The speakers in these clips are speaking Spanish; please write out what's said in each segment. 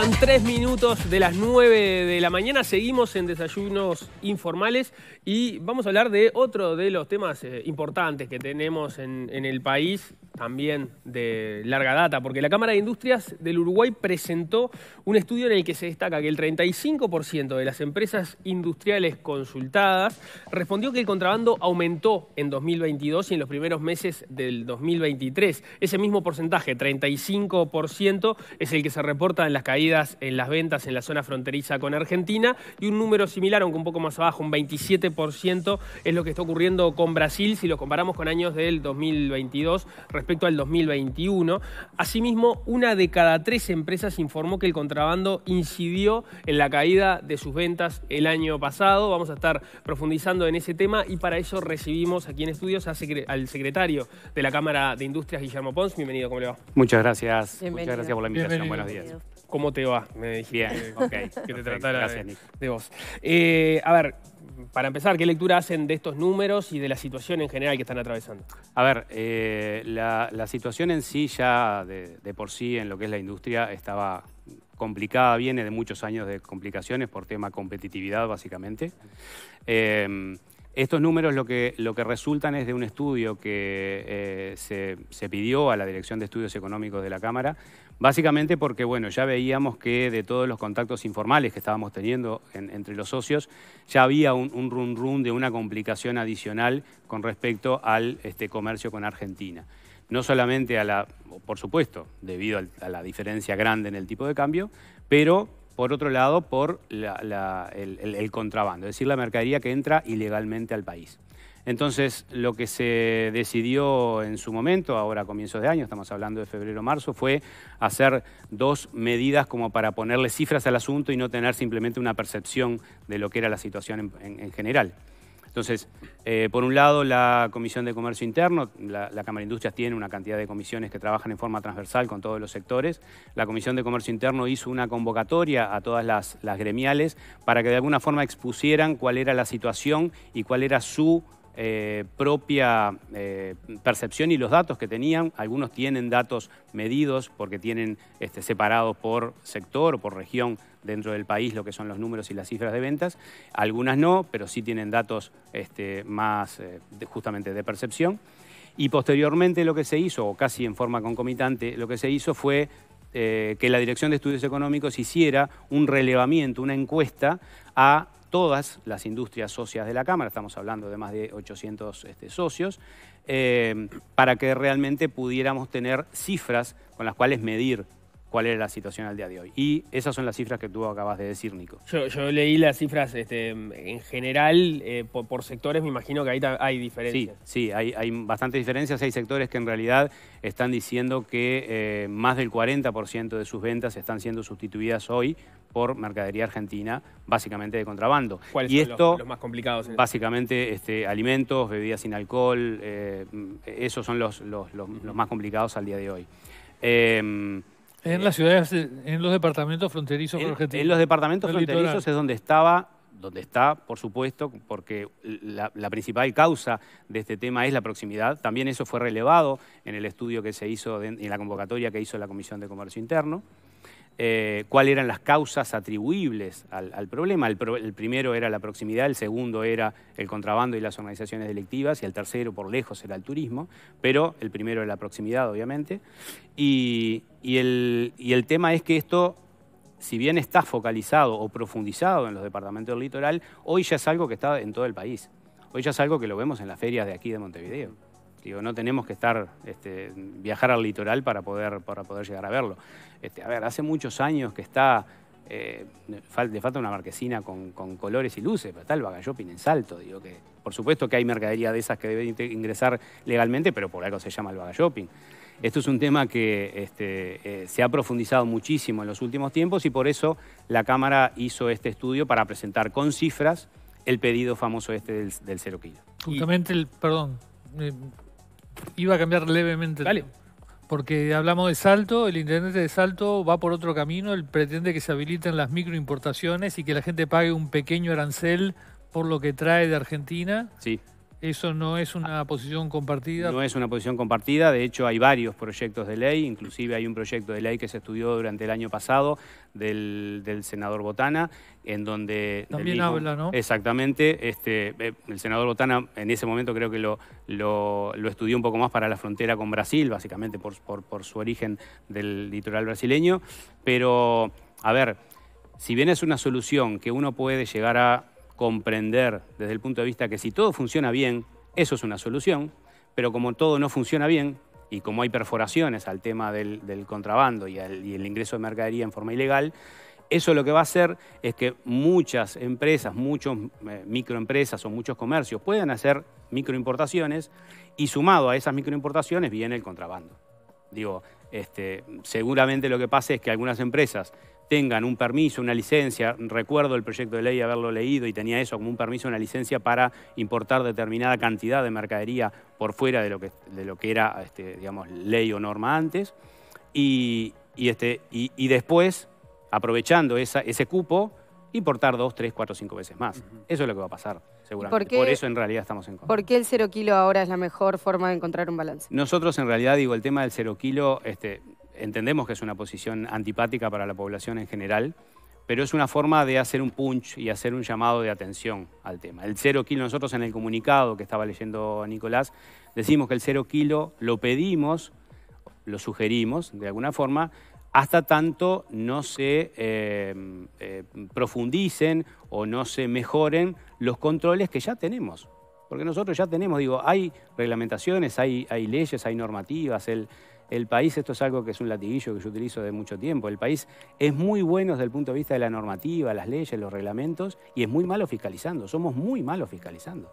Son tres minutos de las nueve de la mañana, seguimos en desayunos informales y vamos a hablar de otro de los temas eh, importantes que tenemos en, en, el país, también de larga data, porque la Cámara de Industrias del Uruguay presentó un estudio en el que se destaca que el 35% de las empresas industriales consultadas respondió que el contrabando aumentó en 2022 y en los primeros meses del 2023. Ese mismo porcentaje, 35%, es el que se reporta en las caídas en las ventas en la zona fronteriza con Argentina y un número similar, aunque un poco más abajo, un 27% es lo que está ocurriendo con Brasil si lo comparamos con años del 2022 respecto al 2021. Asimismo, una de cada tres empresas informó que el contrabando incidió en la caída de sus ventas el año pasado. Vamos a estar profundizando en ese tema y para eso recibimos aquí en estudios al secretario de la Cámara de Industrias, Guillermo Pons. Bienvenido, ¿cómo le va? Muchas gracias. Muchas gracias por la invitación. Buenos días cómo te va, me dijiste. Bien, ok. Que te tratara gracias, de, de, vos. Eh, a ver, para empezar, ¿qué lectura hacen de estos números y de la situación en general que están atravesando? A ver, eh, la, situación en sí ya de, por sí en lo que es la industria estaba complicada, viene de muchos años de complicaciones por tema competitividad básicamente. Eh, estos números lo que, lo que resultan es de un estudio que eh, se, pidió a la Dirección de Estudios Económicos de la Cámara, básicamente porque bueno, ya veíamos que de todos los contactos informales que estábamos teniendo entre los socios, ya había un, un run run de una complicación adicional con respecto al este, comercio con Argentina. No solamente a la, por supuesto, debido a la diferencia grande en el tipo de cambio, pero por otro lado, por el, contrabando, es decir, la mercadería que entra ilegalmente al país. Entonces, lo que se decidió en su momento, ahora a comienzos de año, estamos hablando de febrero-marzo, fue hacer dos medidas como para ponerle cifras al asunto y no tener simplemente una percepción de lo que era la situación en general. Entonces, eh, por un lado, la Comisión de Comercio Interno, la, Cámara de Industrias tiene una cantidad de comisiones que trabajan en forma transversal con todos los sectores. La Comisión de Comercio Interno hizo una convocatoria a todas las gremiales para que de alguna forma expusieran cuál era la situación y cuál era su eh, propia eh, percepción y los datos que tenían. Algunos tienen datos medidos porque tienen este, separados por sector, o por región dentro del país lo que son los números y las cifras de ventas. Algunas no, pero sí tienen datos este, más eh, justamente de percepción. Y posteriormente lo que se hizo, o casi en forma concomitante, lo que se hizo fue que la Dirección de Estudios Económicos hiciera un relevamiento, una encuesta a todas las industrias socias de la Cámara, estamos hablando de más de 800 este, socios, eh, para que realmente pudiéramos tener cifras con las cuales medir cuál era la situación al día de hoy. Y esas son las cifras que tú acabas de decir, Nico. Yo, leí las cifras este, en general eh, por, sectores, me imagino que ahí hay diferencias. Sí, sí hay, hay, bastantes diferencias. Hay sectores que en realidad están diciendo que eh, más del 40% de sus ventas están siendo sustituidas hoy por mercadería argentina, básicamente de contrabando. ¿Cuáles y son esto, los, más complicados? básicamente este, alimentos, bebidas sin alcohol, eh, esos son los, los, más complicados al día de hoy. Em, en eh, las ciudades, en los departamentos fronterizos en, los departamentos fronterizos es donde estaba, donde está, por supuesto, porque la, la, principal causa de este tema es la proximidad. También eso fue relevado en el estudio que se hizo, en la convocatoria que hizo la Comisión de Comercio Interno. Eh, cuáles eran las causas atribuibles al, problema. El, primero era la proximidad, el segundo era el contrabando y las organizaciones delictivas, y el tercero, por lejos, era el turismo, pero el primero era la proximidad, obviamente. Y, el, y el, tema es que esto, si bien está focalizado o profundizado en los departamentos del litoral, hoy ya es algo que está en todo el país. Hoy ya es algo que lo vemos en las ferias de aquí de Montevideo no tenemos que estar, este, viajar al litoral para poder, para poder llegar a verlo. Este, a ver, hace muchos años que está, eh, le falta una marquesina con, colores y luces, pero está el shopping en Salto, digo que por supuesto que hay mercadería de esas que debe ingresar legalmente, pero por algo se llama el shopping Esto es un tema que este, eh, se ha profundizado muchísimo en los últimos tiempos y por eso la Cámara hizo este estudio para presentar con cifras el pedido famoso este del, cero kilo. Justamente, el, perdón, eh, iba a cambiar levemente. Porque hablamos de Salto, el intendente de Salto va por otro camino, él pretende que se habiliten las microimportaciones y que la gente pague un pequeño arancel por lo que trae de Argentina. Sí. Eso no es una posición compartida. No es una posición compartida, de hecho hay varios proyectos de ley, inclusive hay un proyecto de ley que se estudió durante el año pasado del, senador Botana, en donde... También habla, ¿no? Exactamente, este, eh, el senador Botana en ese momento creo que lo, lo, estudió un poco más para la frontera con Brasil, básicamente por, por su origen del litoral brasileño, pero a ver, si bien es una solución que uno puede llegar a comprender desde el punto de vista que si todo funciona bien, eso es una solución, pero como todo no funciona bien y como hay perforaciones al tema del, contrabando y, el ingreso de mercadería en forma ilegal, eso lo que va a hacer es que muchas empresas, muchas eh, microempresas o muchos comercios puedan hacer microimportaciones y sumado a esas microimportaciones viene el contrabando. Digo, este, seguramente lo que pasa es que algunas empresas tengan un permiso, una licencia. Recuerdo el proyecto de ley haberlo leído y tenía eso como un permiso, una licencia para importar determinada cantidad de mercadería por fuera de lo que, de lo que era este, digamos, ley o norma antes. Y, este, y, después, aprovechando esa, ese cupo, importar dos, tres, cuatro, cinco veces más. Eso es lo que va a pasar, seguramente. Por, eso en realidad estamos en contra. ¿Por qué el cero kilo ahora es la mejor forma de encontrar un balance? Nosotros en realidad, digo, el tema del cero kilo, este, entendemos que es una posición antipática para la población en general, pero es una forma de hacer un punch y hacer un llamado de atención al tema. El cero kilo, nosotros en el comunicado que estaba leyendo Nicolás, decimos que el cero kilo lo pedimos, lo sugerimos de alguna forma, hasta tanto no se eh, eh, profundicen o no se mejoren los controles que ya tenemos. Porque nosotros ya tenemos, digo, hay reglamentaciones, hay, hay leyes, hay normativas, el, el país, esto es algo que es un latiguillo que yo utilizo de mucho tiempo, el país es muy bueno desde el punto de vista de la normativa, las leyes, los reglamentos, y es muy malo fiscalizando, somos muy malos fiscalizando.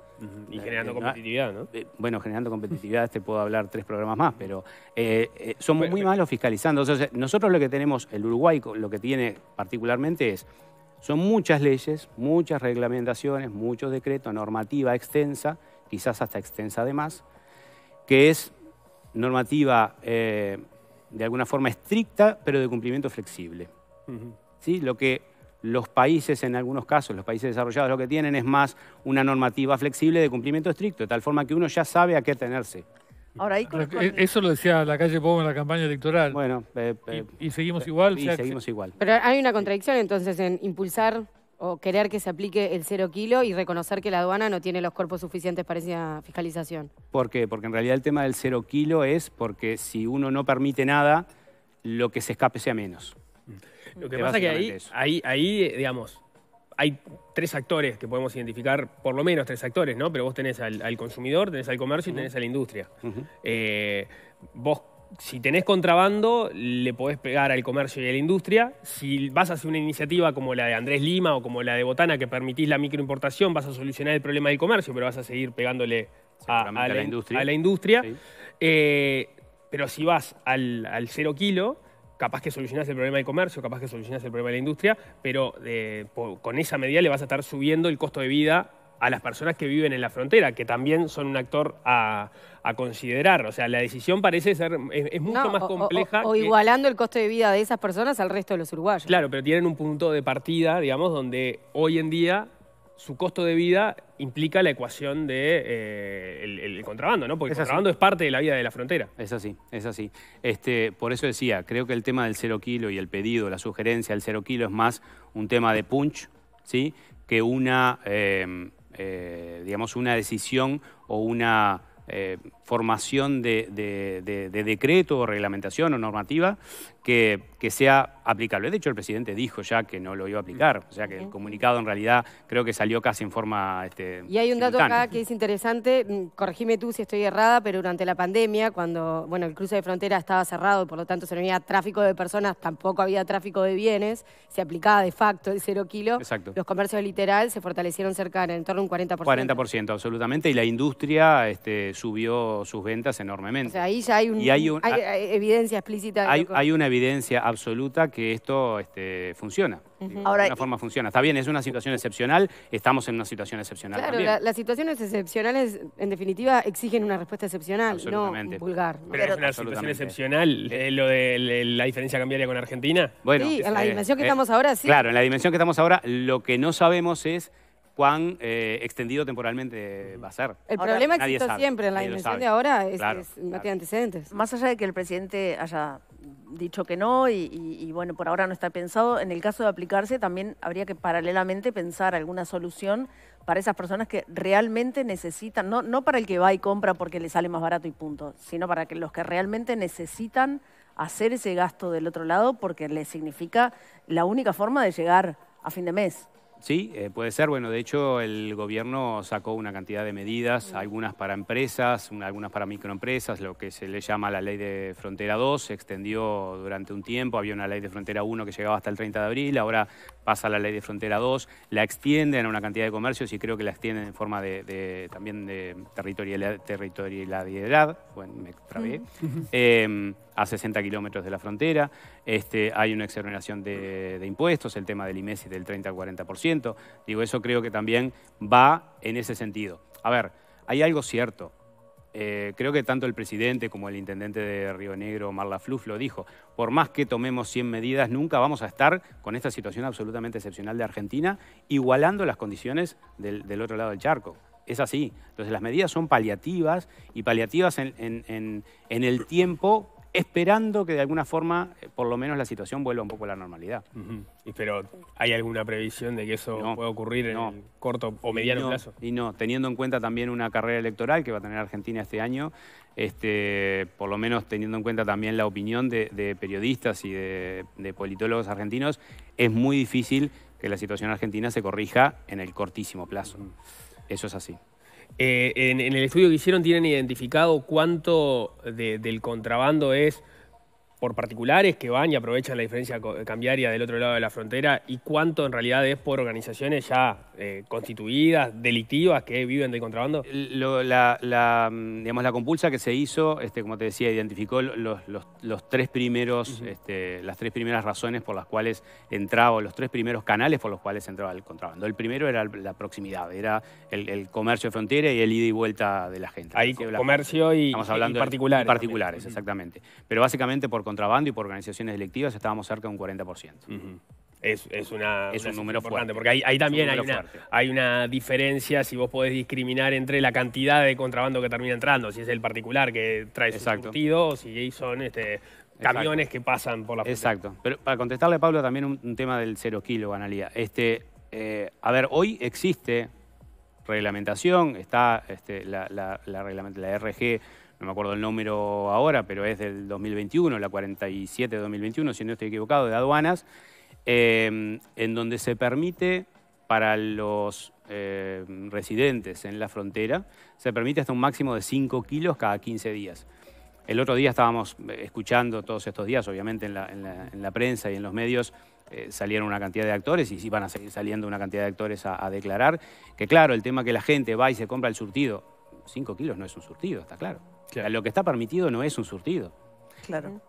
Y eh, generando eh, competitividad, ¿no? Eh, bueno, generando competitividad, te puedo hablar tres programas más, pero somos muy malos fiscalizando. nosotros lo que tenemos, el Uruguay lo que tiene particularmente es son muchas leyes, muchas reglamentaciones, muchos decretos, normativa extensa, quizás hasta extensa además, que es normativa eh, de alguna forma estricta, pero de cumplimiento flexible. Lo que los países, en algunos casos, los países desarrollados lo que tienen es más una normativa flexible de cumplimiento estricto, de tal forma que uno ya sabe a qué atenerse. Ahora, Eso lo decía la calle Pobo en la campaña electoral. Bueno, eh, eh, y, seguimos igual. Y seguimos igual. Pero hay una contradicción entonces en impulsar o querer que se aplique el cero kilo y reconocer que la aduana no tiene los cuerpos suficientes para esa fiscalización. ¿Por qué? Porque en realidad el tema del cero kilo es porque si uno no permite nada, lo que se escape sea menos. Mm. Lo que pasa es que ahí, ahí, digamos, hay tres actores que podemos identificar, por lo menos tres actores, ¿no? Pero vos tenés al, consumidor, tenés al comercio y tenés a la industria. Eh, vos si tenés contrabando, le podés pegar al comercio y a la industria. Si vas a hacer una iniciativa como la de Andrés Lima o como la de Botana, que permitís la microimportación, vas a solucionar el problema del comercio, pero vas a seguir pegándole a, la, industria. Eh, pero si vas al, cero kilo, capaz que solucionás el problema del comercio, capaz que solucionás el problema de la industria, pero eh, con esa medida le vas a estar subiendo el costo de vida a las personas que viven en la frontera, que también son un actor a, considerar. O sea, la decisión parece ser, es, mucho más compleja. O, igualando el costo de vida de esas personas al resto de los uruguayos. Claro, pero tienen un punto de partida, digamos, donde hoy en día su costo de vida implica la ecuación del eh, contrabando, ¿no? Porque el contrabando es parte de la vida de la frontera. Es así, es así. Este, por eso decía, creo que el tema del cero kilo y el pedido, la sugerencia del cero kilo es más un tema de punch, ¿sí? Que una... Eh, eh, digamos, una decisión o una eh, formación de, decreto o reglamentación o normativa que, sea aplicable. De hecho, el presidente dijo ya que no lo iba a aplicar, o sea que el comunicado en realidad creo que salió casi en forma este, Y hay un dato acá que es interesante, mm, corregime tú si estoy errada, pero durante la pandemia, cuando bueno, el cruce de frontera estaba cerrado y por lo tanto se no había tráfico de personas, tampoco había tráfico de bienes, se aplicaba de facto el cero kilo, Exacto. los comercios literales se fortalecieron cerca en torno a un 40%. 40%, absolutamente, y la industria este, subió sus ventas enormemente. O sea, ahí ya hay, un, ah, hay, evidencia explícita. Hay, una evidencia absoluta que esto este, funciona. De alguna forma funciona. Está bien, es una situación excepcional, estamos en una situación excepcional. Claro, las situaciones excepcionales, en definitiva, exigen una respuesta excepcional, no vulgar. Pero, es una situación excepcional, eh, lo de la diferencia cambiaria con Argentina. Bueno, sí, en la eh, dimensión que eh, estamos ahora, sí. Claro, en la dimensión que estamos ahora, lo que no sabemos es cuán eh, extendido temporalmente va a ser. El problema que existe siempre en la dimensión de ahora es, que no tiene antecedentes. Más allá de que el presidente haya dicho que no y, bueno, por ahora no está pensado, en el caso de aplicarse también habría que paralelamente pensar alguna solución para esas personas que realmente necesitan, no, no para el que va y compra porque le sale más barato y punto, sino para que los que realmente necesitan hacer ese gasto del otro lado porque le significa la única forma de llegar a fin de mes. Sí, eh, puede ser. Bueno, de hecho el gobierno sacó una cantidad de medidas, algunas para empresas, algunas para microempresas, lo que se le llama la ley de frontera 2, se extendió durante un tiempo, había una ley de frontera 1 que llegaba hasta el 30 de abril, ahora pasa la ley de frontera 2, la extienden a una cantidad de comercios y creo que la extienden en forma de, también de territorialidad, bueno, me trabé a 60 kilómetros de la frontera, este, hay una exoneración de, impuestos, el tema del IMESI e del 30 al 40%. Digo, eso creo que también va en ese sentido. A ver, hay algo cierto. Eh, creo que tanto el presidente como el intendente de Río Negro, Marla Fluff, lo dijo. Por más que tomemos 100 medidas, nunca vamos a estar con esta situación absolutamente excepcional de Argentina, igualando las condiciones del, otro lado del charco es así. Entonces las medidas son paliativas y paliativas en, el tiempo esperando que de alguna forma, eh, por lo menos, la situación vuelva un poco a la normalidad. y, pero, ¿hay alguna previsión de que eso pueda ocurrir en corto o mediano plazo? Y no, teniendo en cuenta también una carrera electoral que va a tener Argentina este año, este, por lo menos teniendo en cuenta también la opinión de, periodistas y de, politólogos argentinos, es muy difícil que la situación argentina se corrija en el cortísimo plazo. Eso es así. Eh, en, el estudio que hicieron tienen identificado cuánto del contrabando es por particulares que van y aprovechan la diferencia cambiaria del otro lado de la frontera y cuánto en realidad es por organizaciones ya eh, constituidas, delictivas, que viven del contrabando? la, mm, digamos, la compulsa que se hizo, este, como te decía, identificó los, tres primeros, este, las tres primeras razones por las cuales entraba, los tres primeros canales por los cuales entraba el contrabando. El primero era la proximidad, era el, comercio de frontera y el ida y vuelta de la gente. Ahí, comercio y, particulares. exactamente. Pero básicamente por contrabando y por organizaciones delictivas estábamos cerca de un 40%. Es, un número importante, porque ahí, también hay, una, diferencia si vos podés discriminar entre la cantidad de contrabando que termina entrando, si es el particular que trae Exacto. su surtido si son este, camiones que pasan por la frontera. Exacto. Pero para contestarle, Pablo, también un, tema del cero kilo, Analía. Este, eh, a ver, hoy existe reglamentación, está este, la, la, la RG no me acuerdo el número ahora, pero es del 2021, la 47 de 2021, si no estoy equivocado, de aduanas, eh, en donde se permite para los eh, residentes en la frontera, se permite hasta un máximo de 5 kilos cada 15 días. El otro día estábamos eh, escuchando todos estos días, obviamente en la, prensa y en los medios, salieron una cantidad de actores y sí van a seguir saliendo una cantidad de actores a declarar, que claro, el tema que la gente va y se compra el surtido 5 kilos no es un surtido, está claro. Lo que está permitido no es un surtido. Claro.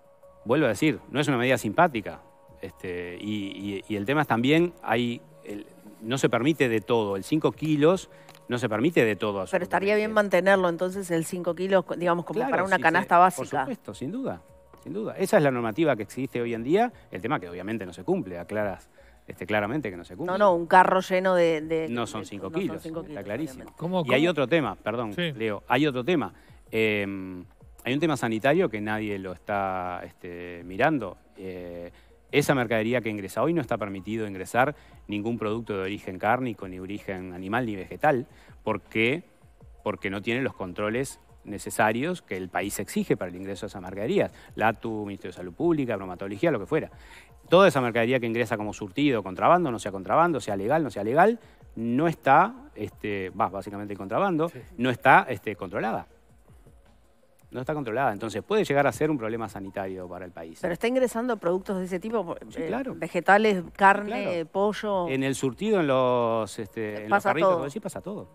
Vuelvo a decir, no es una medida simpática. Este, y, el tema es también, hay, no se permite de todo. El 5 kilos no se permite de todo. Pero estaría bien mantenerlo entonces el 5 kilos, digamos, como para una canasta básica. Por supuesto, sin duda, sin duda. Esa es la normativa que existe hoy en día. El tema que obviamente no se cumple, aclaras. Este, claramente que no se cumple. No, no, un carro lleno de... no son 5 kilos, está clarísimo. Y hay otro tema, perdón, Leo, hay otro tema. Em, hay un tema sanitario que nadie lo está este, mirando. Eh, esa mercadería que ingresa hoy no está permitido ingresar ningún producto de origen cárnico, ni origen animal, ni vegetal, ¿Por qué? porque no tiene los controles necesarios que el país exige para el ingreso a esas mercaderías. LATU, Ministerio de Salud Pública, bromatología, lo que fuera toda esa mercadería que ingresa como surtido, contrabando, no sea contrabando, sea legal, no sea legal, no está, este, básicamente contrabando, no está este, controlada. No está controlada. Entonces puede llegar a ser un problema sanitario para el país. Pero está ingresando productos de ese tipo, eh, vegetales, carne, pollo. En el surtido, en los, este, carritos, todo. sí pasa todo.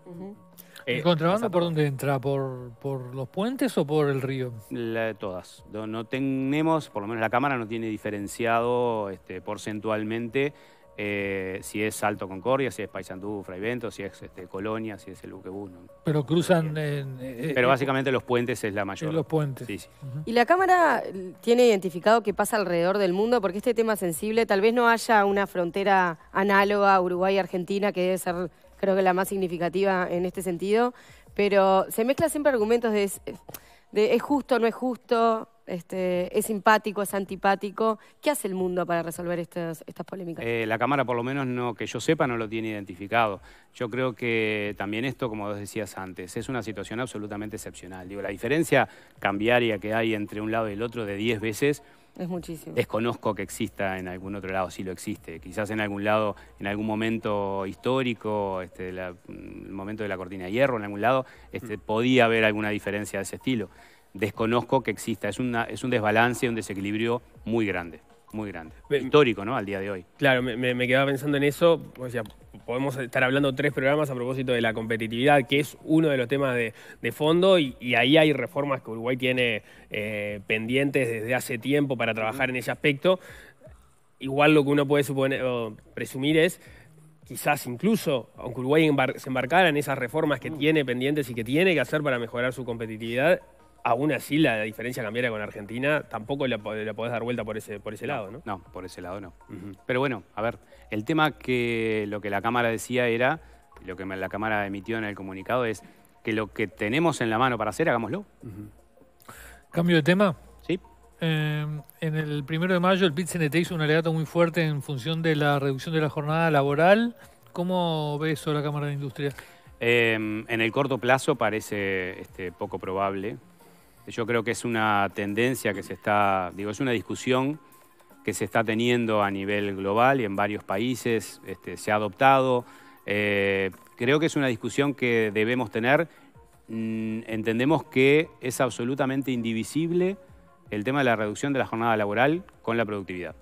¿El eh, contrabando por dónde entra? ¿Por, ¿Por los puentes o por el río? La de todas. No, tenemos, por lo menos la Cámara no tiene diferenciado este, porcentualmente eh, si es Alto Concordia, si es Paysandú, Fraivento, si es este, Colonia, si es el Uquebú. Pero cruzan... Eh, Pero básicamente los puentes es la mayor. los puentes. Y la Cámara tiene identificado qué pasa alrededor del mundo, porque este tema sensible, tal vez no haya una frontera análoga Uruguay-Argentina que debe ser creo que la más significativa en este sentido, pero se mezclan siempre argumentos de, es justo, no es justo, este, es simpático, es antipático. ¿Qué hace el mundo para resolver estas, polémicas? Eh, la Cámara, por lo menos, no, que yo sepa, no lo tiene identificado. Yo creo que también esto, como vos decías antes, es una situación absolutamente excepcional. Digo, la diferencia cambiaria que hay entre un lado y el otro de 10 veces es muchísimo. Desconozco que exista en algún otro lado, sí lo existe. Quizás en algún lado, en algún momento histórico, este, mm, el momento de la cortina de hierro, en algún lado, este, mm. podía haber alguna diferencia de ese estilo. Desconozco que exista. Es, una, es un desbalance, un desequilibrio muy grande. Muy grande. Histórico, ¿no? Al día de hoy. Claro, me, quedaba pensando en eso. O sea, podemos estar hablando tres programas a propósito de la competitividad, que es uno de los temas de, de fondo, y, ahí hay reformas que Uruguay tiene eh, pendientes desde hace tiempo para trabajar en ese aspecto. Igual lo que uno puede suponer, o presumir es quizás incluso, aunque Uruguay se embarcara en esas reformas que mm. tiene pendientes y que tiene que hacer para mejorar su competitividad, aún así la diferencia cambiaria con Argentina tampoco la, podés dar vuelta por ese, por ese lado, ¿no? No, por ese lado no. Pero bueno, a ver, el tema que lo que la Cámara decía era, lo que la Cámara emitió en el comunicado es que lo que tenemos en la mano para hacer, hagámoslo. ¿Cambio de tema? Sí. Eh, en el primero de mayo el pit hizo un alegato muy fuerte en función de la reducción de la jornada laboral. ¿Cómo ve eso la Cámara de Industria? Eh, en el corto plazo parece este, poco probable, yo creo que es una tendencia que se está, digo, es una discusión que se está teniendo a nivel global y en varios países este, se ha adoptado. Eh, creo que es una discusión que debemos tener. Mm, entendemos que es absolutamente indivisible el tema de la reducción de la jornada laboral con la productividad.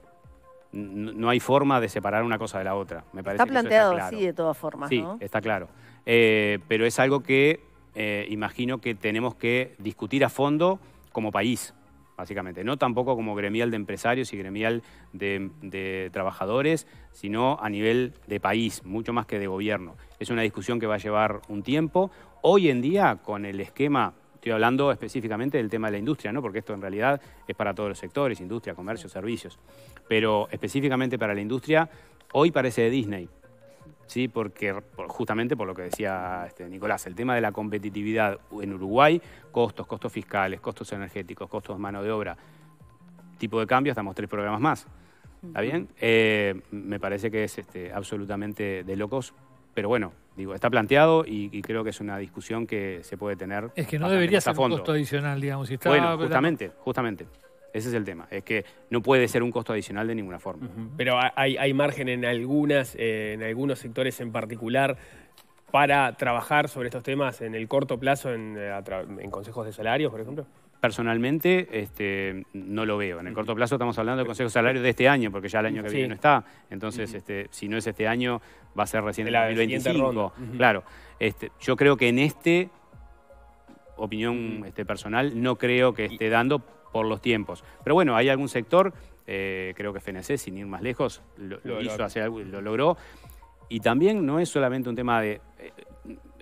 No hay forma de separar una cosa de la otra. Me está planteado así de todas formas. Sí, está claro. Eh, pero es algo que eh, imagino que tenemos que discutir a fondo como país, básicamente. No tampoco como gremial de empresarios y gremial de, trabajadores, sino a nivel de país, mucho más que de gobierno. Es una discusión que va a llevar un tiempo. Hoy en día, con el esquema, estoy hablando específicamente del tema de la industria, ¿no? porque esto en realidad es para todos los sectores, industria, comercio, servicios, pero específicamente para la industria, hoy parece de Disney ¿sí? porque justamente por lo que decía este, Nicolás, el tema de la competitividad en Uruguay, costos, costos fiscales, costos energéticos, costos de mano de obra, tipo de cambio, estamos tres programas más. ¿Está bien? Eh, me parece que es este, absolutamente de locos, pero bueno, digo, está planteado y, creo que es una discusión que se puede tener. Es que no debería ser un costo adicional, digamos. Si está, bueno, justamente, justamente. Ese es el tema, es que no puede ser un costo adicional de ninguna forma. Pero hay, margen en, algunas, eh, en algunos sectores en particular para trabajar sobre estos temas en el corto plazo en, eh, consejos de salarios, por ejemplo? Personalmente este, no lo veo. En el corto plazo estamos hablando de consejos de Salarios de este año, porque ya el año que viene no está. Entonces, este, si no es este año, va a ser recién el 2025. Claro. Este, yo creo que en este, opinión personal, no creo que esté dando por los tiempos. Pero bueno, hay algún sector, eh, creo que FNC, sin ir más lejos, lo, hizo, y lo logró. Y también no es solamente un tema de... Eh,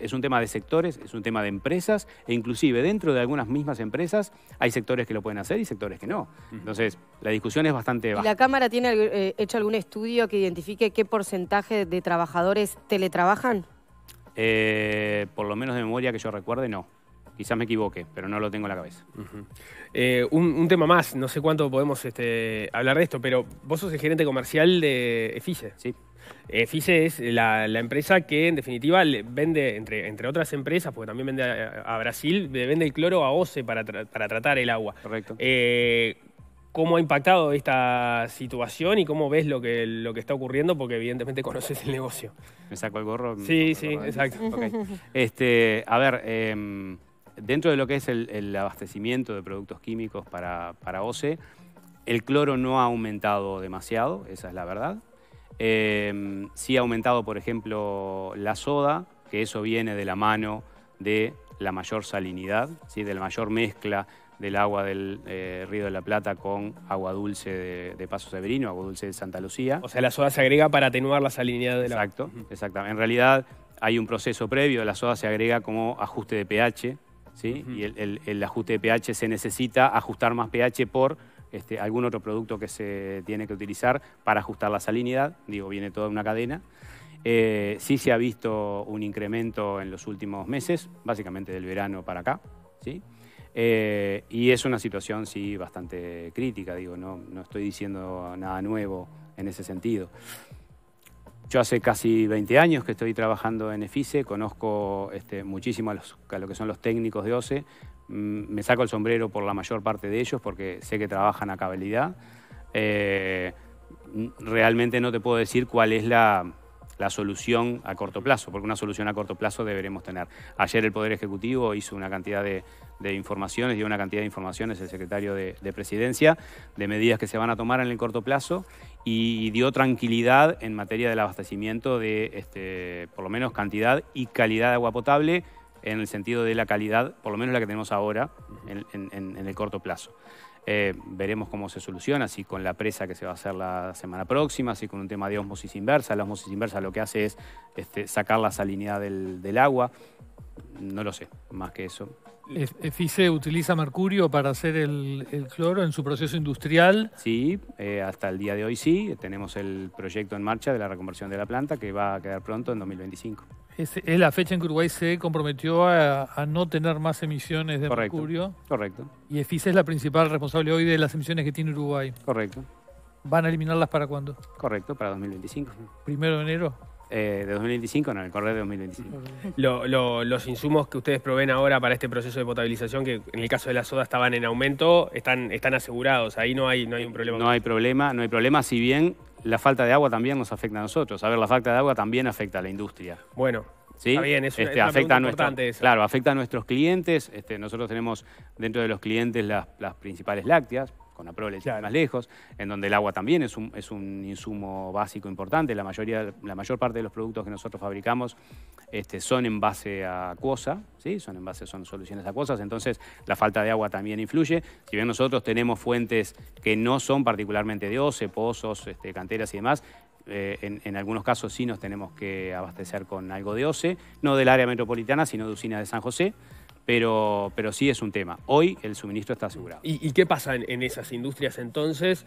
es un tema de sectores, es un tema de empresas, e inclusive dentro de algunas mismas empresas hay sectores que lo pueden hacer y sectores que no. Entonces, la discusión es bastante baja. ¿La Cámara tiene eh, hecho algún estudio que identifique qué porcentaje de trabajadores teletrabajan? por lo menos de memoria que yo recuerde, no. Quizás me equivoque, pero no lo tengo en la cabeza. Eh, un, tema más, no sé cuánto podemos este, hablar de esto, pero vos sos el gerente comercial de EFICE. Sí. EFICE es la, empresa que en definitiva vende, entre, otras empresas, porque también vende a, Brasil, vende el cloro a OCE para, tratar el agua. Correcto. Eh, cómo ha impactado esta situación y cómo ves lo que, está ocurriendo, porque evidentemente conoces el negocio. Me saco el gorro. Sí, sí, ¿eh? exacto. Este, a ver, em, dentro de lo que es el, abastecimiento de productos químicos para, para, OCE, el cloro no ha aumentado demasiado, esa es la verdad. Eh, sí ha aumentado, por ejemplo, la soda, que eso viene de la mano de la mayor salinidad, ¿sí? de la mayor mezcla del agua del eh, Río de la Plata con agua dulce de, de, Paso Severino, agua dulce de Santa Lucía. O sea, la soda se agrega para atenuar la salinidad del agua. Exacto, exactamente. En realidad hay un proceso previo, la soda se agrega como ajuste de pH, y el, ajuste de pH se necesita ajustar más pH por este, algún otro producto que se tiene que utilizar para ajustar la salinidad. Digo, viene toda una cadena. Eh, sí se ha visto un incremento en los últimos meses, básicamente del verano para acá, ¿sí? Eh, y es una situación, sí, bastante crítica, digo, no, no estoy diciendo nada nuevo en ese sentido. Yo hace casi 20 años que estoy trabajando en EFICE, conozco este, muchísimo a, los, lo que son los técnicos de OCE, mm, me saco el sombrero por la mayor parte de ellos porque sé que trabajan a cabalidad. Eh, realmente no te puedo decir cuál es la, la solución a corto plazo, porque una solución a corto plazo deberemos tener. Ayer el Poder Ejecutivo hizo una cantidad de, informaciones, dio una cantidad de informaciones el secretario de, Presidencia, de medidas que se van a tomar en el corto plazo y, dio tranquilidad en materia del abastecimiento de, este, por lo menos, cantidad y calidad de agua potable en el sentido de la calidad, por lo menos la que tenemos ahora, en el corto plazo. Eh, veremos cómo se soluciona, así con la presa que se va a hacer la semana próxima, así con un tema de osmosis inversa. La osmosis inversa lo que hace es este, sacar la salinidad del, agua. No lo sé, más que eso. ¿FICE utiliza mercurio para hacer el, cloro en su proceso industrial? Sí, eh, hasta el día de hoy sí. Tenemos el proyecto en marcha de la reconversión de la planta que va a quedar pronto en 2025 es, la fecha en que Uruguay se comprometió a, no tener más emisiones de mercurio. Correcto. Y EFISA es la principal responsable hoy de las emisiones que tiene Uruguay. Correcto. ¿Van a eliminarlas para cuándo? Correcto, para 2025. ¿Primero de enero? Eh, de 2025, no, el correo de 2025. los insumos que ustedes proveen ahora para este proceso de potabilización, que en el caso de la soda estaban en aumento, están, están asegurados, ahí no hay, no hay un problema. No hay problema, no hay problema, si bien la falta de agua también nos afecta a nosotros. A ver, la falta de agua también afecta a la industria. Bueno, ¿Sí? Está bien, este, es importante Claro, afecta a nuestros clientes. Este, nosotros tenemos dentro de los clientes las, las principales lácteas, con la claro. más lejos, en donde el agua también es un, insumo básico importante. La, mayoría, la mayor parte de los productos que nosotros fabricamos este, son en base a acuosa, ¿sí? son en base, son soluciones acuosas, entonces la falta de agua también influye. Si bien nosotros tenemos fuentes que no son particularmente de OCE, pozos, este, canteras y demás, eh, en, algunos casos sí nos tenemos que abastecer con algo de OCE, no del área metropolitana, sino de usinas de San José pero, pero sí es un tema. Hoy el suministro está asegurado. ¿Y, qué pasa en, esas industrias entonces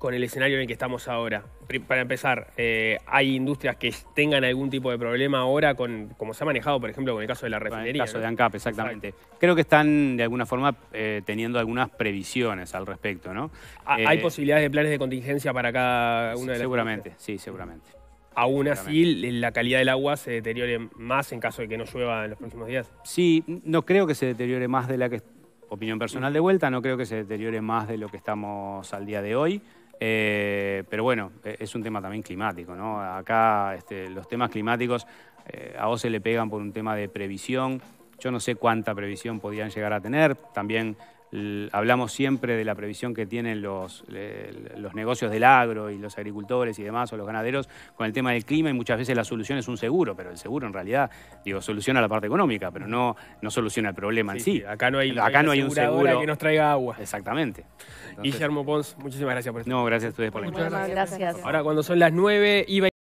con el escenario en el que estamos ahora? Para empezar, eh, ¿hay industrias que tengan algún tipo de problema ahora con como se ha manejado, por ejemplo, con el caso de la refinería? el caso de ANCAP, exactamente. Creo que están de alguna forma eh, teniendo algunas previsiones al respecto, ¿no? Ah, ¿Hay eh, posibilidades de planes de contingencia para cada una de las Seguramente, sí, seguramente aún así la calidad del agua se deteriore más en caso de que no llueva en los próximos días. Sí, no creo que se deteriore más de la que, opinión personal de vuelta, no creo que se deteriore más de lo que estamos al día de hoy. Eh, pero bueno, e-, es un tema también climático, ¿no? Acá este, los temas climáticos eh, a vos se le pegan por un tema de previsión. Yo no sé cuánta previsión podían llegar a tener. También Hablamos siempre de la previsión que tienen los, los negocios del agro y los agricultores y demás, o los ganaderos, con el tema del clima, y muchas veces la solución es un seguro, pero el seguro en realidad, digo, soluciona la parte económica, pero no, no soluciona el problema en sí. Acá no hay, acá no hay un seguro que nos traiga agua. Exactamente. Guillermo Pons, muchísimas gracias por esto. No, gracias a ustedes por la invitación. Muchas gracias. Ahora, cuando son las 9, iba